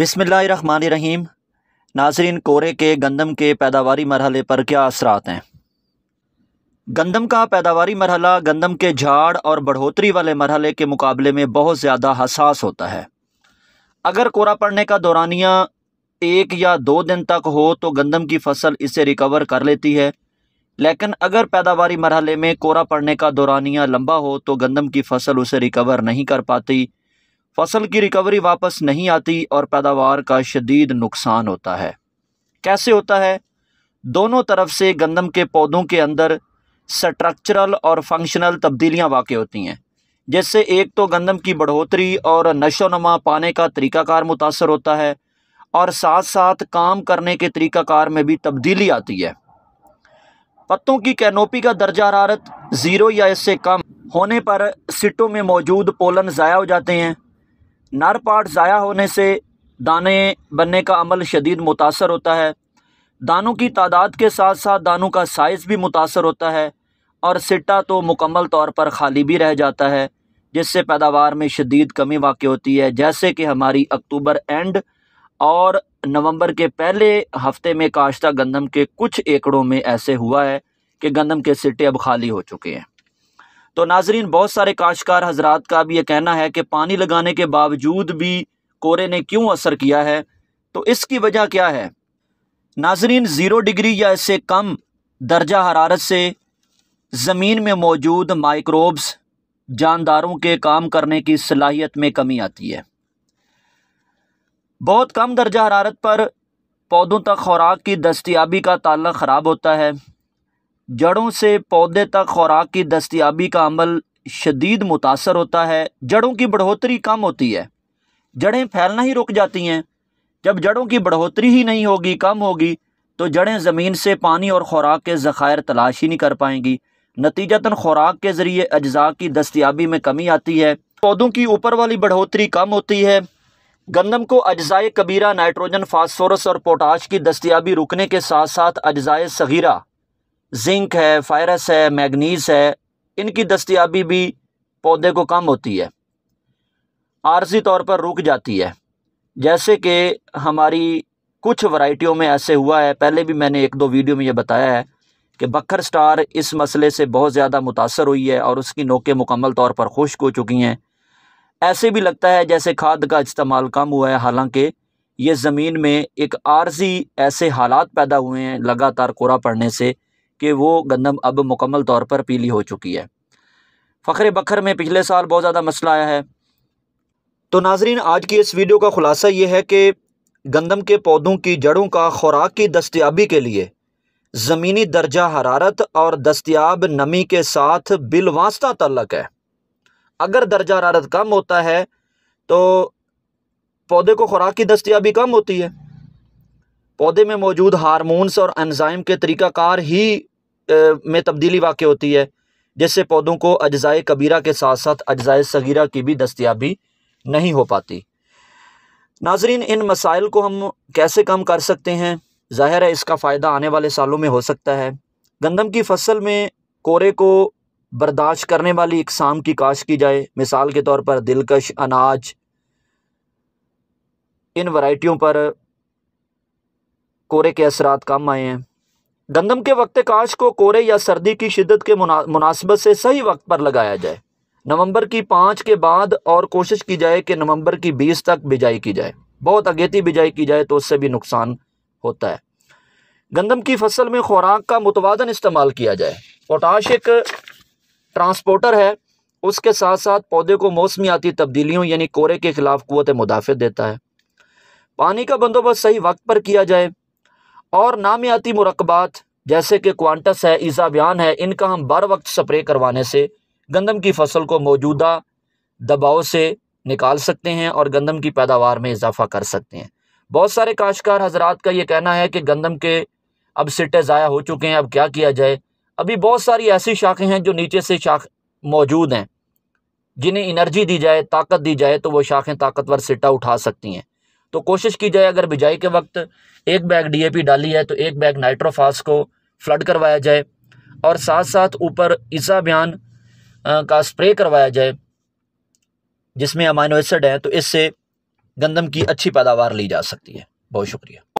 बिसमीम नाजरीन कोरे के गंदम के पैदावारी मरहले पर क्या असरात हैं गंदम का पैदावारी मरहला गंदम के झाड़ और बढ़ोतरी वाले मरहले के मुकाबले में बहुत ज़्यादा हसास होता है अगर कोरा पड़ने का दौरानिया एक या दो दिन तक हो तो गंदम की फसल इसे रिकवर कर लेती है लेकिन अगर पैदावारी मरहले में कोरा पड़ने का दौरानिया लंबा हो तो गंदम की फसल उसे रिकवर नहीं कर पाती फसल की रिकवरी वापस नहीं आती और पैदावार का शदीद नुकसान होता है कैसे होता है दोनों तरफ से गंदम के पौधों के अंदर स्ट्रक्चरल और फंक्शनल तब्दीलियां वाक़ होती हैं जिससे एक तो गंदम की बढ़ोतरी और नशोनमा पाने का तरीक़ाकार मुतासर होता है और साथ साथ काम करने के तरीक़ाकार में भी तब्दीली आती है पत्तों की कैनोपी का दर्जा हरारत ज़ीरो या इससे कम होने पर सिटों में मौजूद पोलन ज़ाया हो जाते हैं नर पार्ट ज़ाया होने से दाने बनने का अमल शदीद मुतासर होता है दानों की तादाद के साथ साथ दानों का साइज़ भी मुतासर होता है और सिट्टा तो मुकम्मल तौर पर खाली भी रह जाता है जिससे पैदावार में शदीद कमी वाक़ होती है जैसे कि हमारी अक्टूबर एंड और नवंबर के पहले हफ्ते में काश्ता गंदम के कुछ एकड़ों में ऐसे हुआ है कि गंदम के सिट्टे अब खाली हो चुके हैं तो नाजरीन बहुत सारे काशकार हजरात का भी ये कहना है कि पानी लगाने के बावजूद भी कोरे ने क्यों असर किया है तो इसकी वजह क्या है नाजरीन ज़ीरो डिग्री या इससे कम दर्जा हरारत से ज़मीन में मौजूद माइक्रोब्स जानदारों के काम करने की सलाहियत में कमी आती है बहुत कम दर्जा हरारत पर पौधों तक खुराक की दस्तियाबी का ताल्लुक ख़राब होता है जड़ों से पौधे तक खुराक की दस्तियाबी का अमल शदीद मुतासर होता है जड़ों की बढ़ोतरी कम होती है जड़ें फैलना ही रुक जाती हैं जब जड़ों की बढ़ोतरी ही नहीं होगी कम होगी तो जड़ें ज़मीन से पानी और ख़ुराक के ज़ख़ायर तलाश ही नहीं कर पाएंगी नतीजतन खुराक के ज़रिए अज्जा की दस्तियाबी में कमी आती है पौधों की ऊपर वाली बढ़ोतरी कम होती है गंदम को अज्जाए कबीरा नाइट्रोजन फास्फोरस और पोटाश की दस्तियाबी रुकने के साथ साथ अज्जाए सगीरा जिंक है फायरस है मैगनीस है इनकी दस्तियाबी भी पौधे को कम होती है आर्जी तौर पर रुक जाती है जैसे कि हमारी कुछ वैरायटियों में ऐसे हुआ है पहले भी मैंने एक दो वीडियो में ये बताया है कि बखर स्टार इस मसले से बहुत ज़्यादा मुतासर हुई है और उसकी नोकें मुकम्मल तौर पर खुश्क हो चुकी हैं ऐसे भी लगता है जैसे खाद का इस्तेमाल कम हुआ है हालांकि ये ज़मीन में एक आर्जी ऐसे हालात पैदा हुए हैं लगातार कोरा पड़ने से कि वो गंदम अब मुकम्मल तौर पर पीली हो चुकी है फ़खरे बखर में पिछले साल बहुत ज़्यादा मसला आया है तो नाजरीन आज की इस वीडियो का ख़ुलासा ये है कि गंदम के पौधों की जड़ों का खुराक की दस्तियाबी के लिए ज़मीनी दर्जा हरारत और दस्तियाब नमी के साथ बिलवास्ता तलक है अगर दर्जा हरारत कम होता है तो पौधे को खुराक की दस्तियाबी कम होती है पौधे में मौजूद हारमोन्स और एनजाइम के तरीक़ाकार ही में तब्दीली वाक़ होती है जिससे पौधों को अज्ज़ाए कबीरा के साथ साथ अज्ज़ाए सगीरा की भी दस्तियाबी नहीं हो पाती नाजरीन इन मसाइल को हम कैसे कम कर सकते हैं ज़ाहिर है इसका फ़ायदा आने वाले सालों में हो सकता है गंदम की फसल में कोरे को बर्दाश्त करने वाली इकसाम की काश की जाए मिसाल के तौर पर दिलकश अनाज इन वैरायटियों पर कोरे के असरा कम आए हैं गंदम के वक्त काश को कोरे या सर्दी की शिदत के मुना, मुनासिबत से सही वक्त पर लगाया जाए नवंबर की पाँच के बाद और कोशिश की जाए कि नवंबर की बीस तक बिजाई की जाए बहुत अगेती बिजाई की जाए तो उससे भी नुकसान होता है गंदम की फसल में खुराक का मुतवाजन इस्तेमाल किया जाए पोटाश एक ट्रांसपोर्टर है उसके साथ साथ पौधे को मौसमियाती तब्दीलियों यानी कोरे के खिलाफ कुत मुदाफ़त देता है पानी का बंदोबस्त सही वक्त पर किया जाए और नामियाती मरकबात जैसे कि क्वांटस है ईजावियान है इनका हम बर वक्त स्प्रे करवाने से गंदम की फसल को मौजूदा दबाव से निकाल सकते हैं और गंदम की पैदावार में इजाफा कर सकते हैं बहुत सारे काशकार हजरात का ये कहना है कि गंदम के अब सिटे ज़ाया हो चुके हैं अब क्या किया जाए अभी बहुत सारी ऐसी शाखें हैं जो नीचे से शाख मौजूद हैं जिन्हें इनर्जी दी जाए ताकत दी जाए तो वो शाखें ताकतवर सिटा उठा सकती हैं तो कोशिश की जाए अगर बिजाई के वक्त एक बैग डीएपी डाली है तो एक बैग नाइट्रोफास को फ्लड करवाया जाए और साथ साथ ऊपर ईसा बयान का स्प्रे करवाया जाए जिसमें अमाइनो एसिड है तो इससे गंदम की अच्छी पैदावार ली जा सकती है बहुत शुक्रिया